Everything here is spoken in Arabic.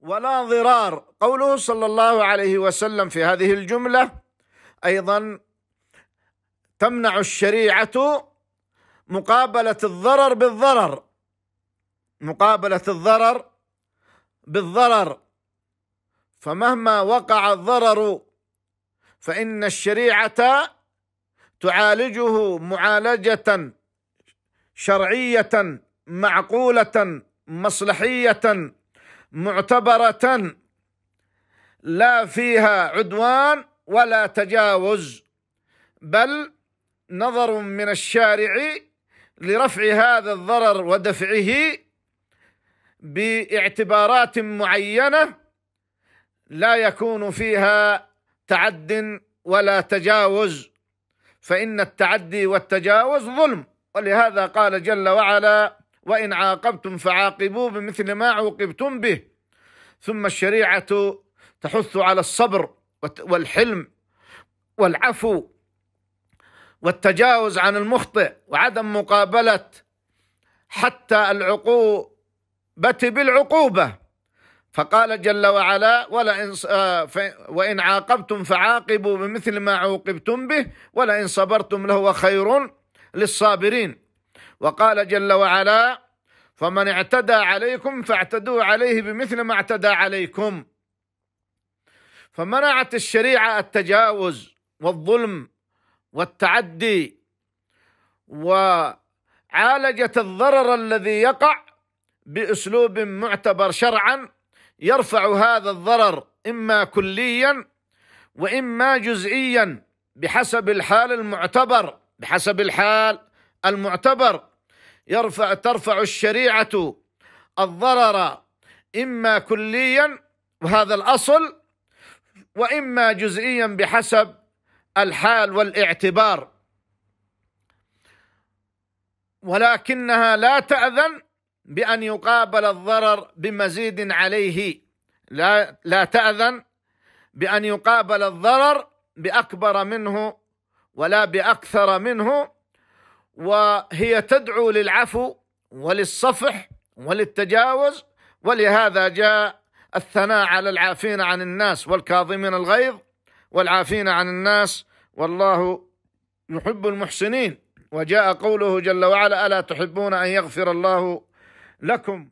ولا ضرار قوله صلى الله عليه وسلم في هذه الجمله ايضا تمنع الشريعه مقابله الضرر بالضرر مقابله الضرر بالضرر فمهما وقع الضرر فان الشريعه تعالجه معالجه شرعيه معقوله مصلحيه معتبرة لا فيها عدوان ولا تجاوز بل نظر من الشارع لرفع هذا الضرر ودفعه باعتبارات معينه لا يكون فيها تعد ولا تجاوز فان التعدي والتجاوز ظلم ولهذا قال جل وعلا وإن عاقبتم فعاقبوا بمثل ما عوقبتم به ثم الشريعة تحث على الصبر والحلم والعفو والتجاوز عن المخطئ وعدم مقابلة حتى العقوبة بالعقوبة فقال جل وعلا ولئن آه، وإن عاقبتم فعاقبوا بمثل ما عوقبتم به ولئن صبرتم لهو خير للصابرين وقال جل وعلا فمن اعتدى عليكم فاعتدوا عليه بمثل ما اعتدى عليكم فمنعت الشريعه التجاوز والظلم والتعدي وعالجت الضرر الذي يقع باسلوب معتبر شرعا يرفع هذا الضرر اما كليا واما جزئيا بحسب الحال المعتبر بحسب الحال المعتبر يرفع ترفع الشريعة الضرر إما كليا وهذا الأصل وإما جزئيا بحسب الحال والاعتبار ولكنها لا تأذن بأن يقابل الضرر بمزيد عليه لا لا تأذن بأن يقابل الضرر بأكبر منه ولا بأكثر منه وهي تدعو للعفو وللصفح وللتجاوز ولهذا جاء الثناء على العافين عن الناس والكاظمين الغيظ والعافين عن الناس والله يحب المحسنين وجاء قوله جل وعلا الا تحبون ان يغفر الله لكم